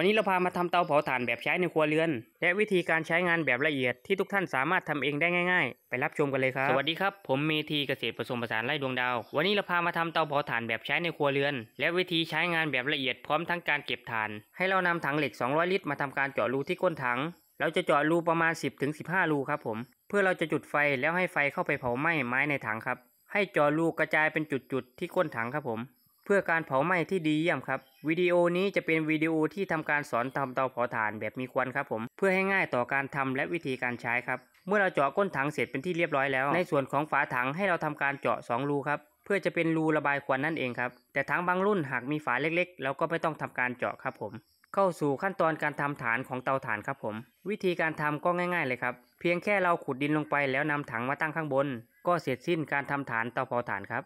วันนี้เราพามาทำเตาเผาถ่านแบบใช้ในครัวเรือนและวิธีการใช้งานแบบละเอียดที่ทุกท่านสามารถทำเองได้ง่ายๆ ไปรับชมกันเลยครับ สวัสดีครับ ผมเมธีเกษตรผสมผสานไร่ดวงดาววันนี้เราพามาทำเตาเผาถ่านแบบใช้ในครัวเรือนและวิธีใช้งานแบบละเอียดพร้อมทั้งการเก็บถ่าน ให้เรานำถังเหล็ก 200 ลิตรมาทำการเจาะรูที่ก้นถัง เราจะเจาะรูประมาณ 10-15รูครับผมเพื่อเราจะจุดไฟแล้วให้ไฟเข้าไปเผาไหม้ไม้ในถังครับให้เจาะรูกระจายเป็นจุดๆที่ก้นถังครับผม เพื่อการเผาไหม้ที่ดีเยี่ยมครับวิดีโอนี้จะเป็นวิดีโอที่ทำการสอนทำเตาเผาถ่านแบบมีควันครับผม เพื่อให้ง่ายต่อการทำและวิธีการใช้ครับ เมื่อเราเจาะก้นถังเสร็จเป็นที่เรียบร้อยแล้ว ในส่วนของฝาถังให้เราทำการเจาะ2รูครับเพื่อจะเป็นรูระบายควันนั่นเองครับแต่ถังบางรุ่นหากมีฝาเล็กๆเราก็ไม่ต้องทำการเจาะครับผม เข้าสู่ขั้นตอนการทำฐานของเตาถ่านครับผมวิธีการทำก็ง่ายๆ เลยครับเพียงแค่เราขุดดินลงไปแล้วนำถังมาตั้งข้างบน ก็เสร็จสิ้นการทำฐานเตาเผาถ่านครับ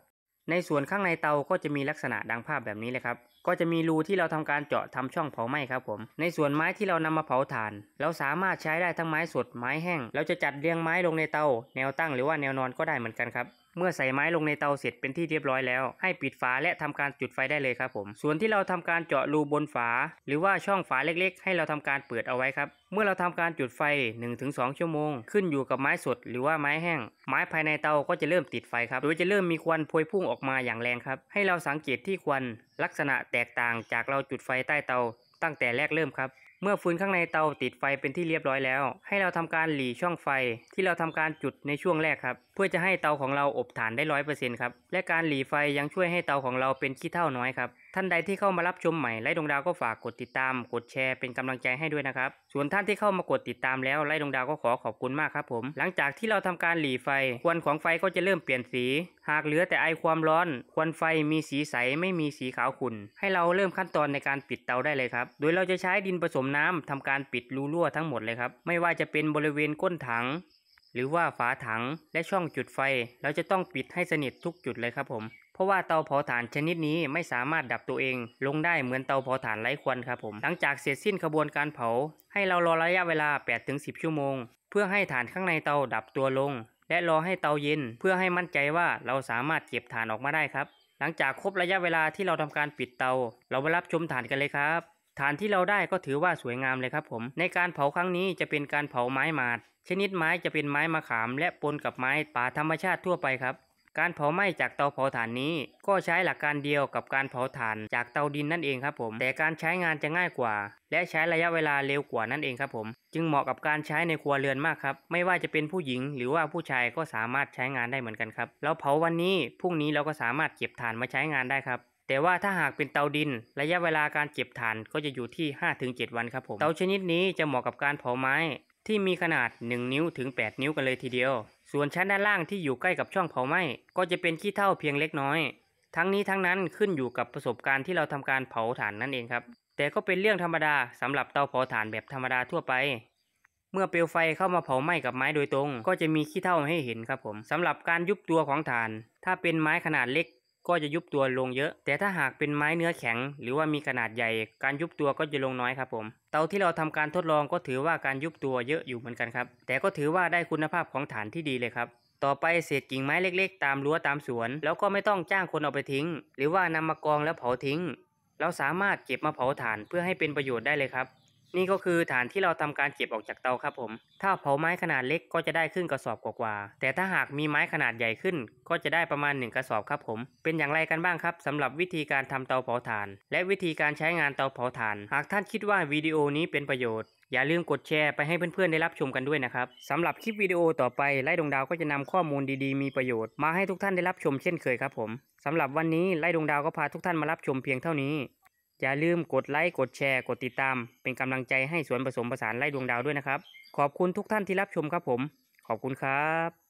ในส่วนข้างในเตาก็จะมีลักษณะดังภาพแบบนี้เลยครับ ก็จะมีรูที่เราทำการเจาะทำช่องเผาไหม้ครับผม ในส่วนไม้ที่เรานำมาเผาถ่าน เราสามารถใช้ได้ทั้งไม้สดไม้แห้ง เราจะจัดเรียงไม้ลงในเตา แนวตั้งหรือว่าแนวนอนก็ได้เหมือนกันครับเมื่อใส่ไม้ลงในเตาเสร็จเป็นที่เรียบร้อยแล้ว ให้ปิดฝาและทำ การจุดไฟได้เลยครับ ผม ส่วนที่เราทำการเจาะรูบนฝา หรือว่าช่องฝาเล็กๆ ให้เราทำการเปิดเอาไว้ครับ เมื่อเราทำการจุดไฟ 1-2 ชั่วโมง ขึ้นอยู่กับไม้สดหรือว่าไม้แห้ง ไม้ภายในเตาก็จะเริ่มติดไฟครับโดยจะเริ่มมีควันพวยพุ่งออกมาอย่างแรงครับ ให้เราสังเกตที่ควันลักษณะแตกต่างจากเราจุดไฟใต้เตา ตั้งแต่แรกเริ่มครับเมื่อฟืนข้างในเตาติดไฟเป็นที่เรียบร้อยแล้ว ให้เราทำการหลีช่องไฟ ที่เราทำการจุดในช่วงแรกครับเพื่อจะให้เตาของเราอบฐานได้ร้อยเปอร์เซ็นต์ครับและการหลีไฟยังช่วยให้เตาของเราเป็นขี้เท่าน้อยครับท่านใดที่เข้ามารับชมใหม่ไล่ดวงดาวก็ฝากกดติดตาม กดแชร์เป็นกำลังใจให้ด้วยนะครับส่วนท่านที่เข้ามากดติดตามแล้วไล่ดวงดาวก็ขอขอบคุณมากครับผมหลังจากที่เราทำการหลีไฟ ควันของไฟก็จะเริ่มเปลี่ยนสี หากเหลือแต่ไอความร้อน ควันไฟมีสีใสไม่มีสีขาวขุ่นให้เราเริ่มขั้นตอนในการปิดเตาได้เลยครับโดยเราจะใช้ดินผสมน้ำทำการปิดรูรั่วทั้งหมดเลยครับ ไม่ว่าจะเป็นบริเวณก้นถัง หรือว่าฝาถัง และช่องจุดไฟ เราจะต้องปิดให้สนิททุกจุดเลยครับผม เพราะว่าเตาเผาถ่านชนิดนี้ไม่สามารถดับตัวเอง ลงได้เหมือนเตาเผาถ่านไร้ควันครับผม หลังจากเสร็จสิ้นขบวนการเผา ให้เรารอระยะเวลา 8-10 ชั่วโมง เพื่อให้ถ่านข้างในเตาดับตัวลง และรอให้เตาเย็นเพื่อให้มั่นใจว่าเราสามารถเก็บถ่านออกมาได้ครับ หลังจากครบระยะเวลาที่เราทำการปิดเตา เรามารับชมถ่านกันเลยครับฐานที่เราได้ก็ถือว่าสวยงามเลยครับผม ในการเผาครั้งนี้จะเป็นการเผาไม้หมาดชนิดไม้จะเป็นไม้มะขาม และปนกับไม้ป่าธรรมชาติทั่วไปครับการเผาไหม้จากเตาเผาถ่านนี้ก็ใช้หลักการเดียวกับการเผาถ่านจากเตาดินนั่นเองครับผม แต่การใช้งานจะง่ายกว่าและใช้ระยะเวลาเร็วกว่านั่นเองครับผมจึงเหมาะกับการใช้ในครัวเรือนมากครับ ไม่ว่าจะเป็นผู้หญิงหรือว่าผู้ชายก็สามารถใช้งานได้เหมือนกันครับเราเผาวันนี้พรุ่งนี้เราก็สามารถเก็บถ่านมาใช้งานได้ครับแต่ว่าถ้าหากเป็นเตาดินระยะเวลาการเก็บถ่านก็จะอยู่ที่ 5-7 วันครับผมเตาชนิดนี้จะเหมาะกับการเผาไม้ที่มีขนาด 1 นิ้วถึง 8 นิ้วกันเลยทีเดียว ส่วนชั้นด้านล่างที่อยู่ใกล้กับช่องเผาไหม้ ก็จะเป็นขี้เถ้าเพียงเล็กน้อย ทั้งนี้ทั้งนั้นขึ้นอยู่กับประสบการณ์ที่เราทำการเผาถ่านนั่นเองครับแต่ก็เป็นเรื่องธรรมดาสำหรับเตาเผาถ่านแบบธรรมดาทั่วไป เมื่อเปลวไฟเข้ามาเผาไหม้กับไม้โดยตรง ก็จะมีขี้เถ้าให้เห็นครับผม สำหรับการยุบตัวของถ่าน ถ้าเป็นไม้ขนาดเล็กก็จะยุบตัวลงเยอะ แต่ถ้าหากเป็นไม้เนื้อแข็ง หรือว่ามีขนาดใหญ่ การยุบตัวก็จะลงน้อยครับผม เตาที่เราทำการทดลองก็ถือว่าการยุบตัวเยอะอยู่เหมือนกันครับ แต่ก็ถือว่าได้คุณภาพของฐานที่ดีเลยครับ ต่อไปเศษกิ่งไม้เล็ก ๆ ตามรั้วตามสวน แล้วก็ไม่ต้องจ้างคนเอาไปทิ้ง หรือว่านำมากองแล้วเผาทิ้ง เราสามารถเก็บมาเผาฐานเพื่อให้เป็นประโยชน์ได้เลยครับนี่ก็คือฐานที่เราทำการเก็บออกจากเตาครับผม ถ้าเผาไม้ขนาดเล็กก็จะได้ครึ่งกระสอบกว่าๆแต่ถ้าหากมีไม้ขนาดใหญ่ขึ้นก็จะได้ประมาณ1กระสอบครับผมเป็นอย่างไรกันบ้างครับ สำหรับวิธีการทำเตาเผาถ่าน และวิธีการใช้งานเตาเผาถ่าน หากท่านคิดว่าวิดีโอนี้เป็นประโยชน์อย่าลืมกดแชร์ไปให้เพื่อนๆได้รับชมกันด้วยนะครับสำหรับคลิปวิดีโอต่อไปไล่ดวงดาวก็จะนำข้อมูลดีๆมีประโยชน์มาให้ทุกท่านได้รับชมเช่นเคยครับผมสำหรับวันนี้ไล่ดวงดาวก็พาทุกท่านมารับชมเพียงเท่านี้อย่าลืมกดไลค์ กดแชร์ กดติดตาม เป็นกำลังใจให้สวนผสมผสานไล่ดวงดาวด้วยนะครับ ขอบคุณทุกท่านที่รับชมครับผม ขอบคุณครับ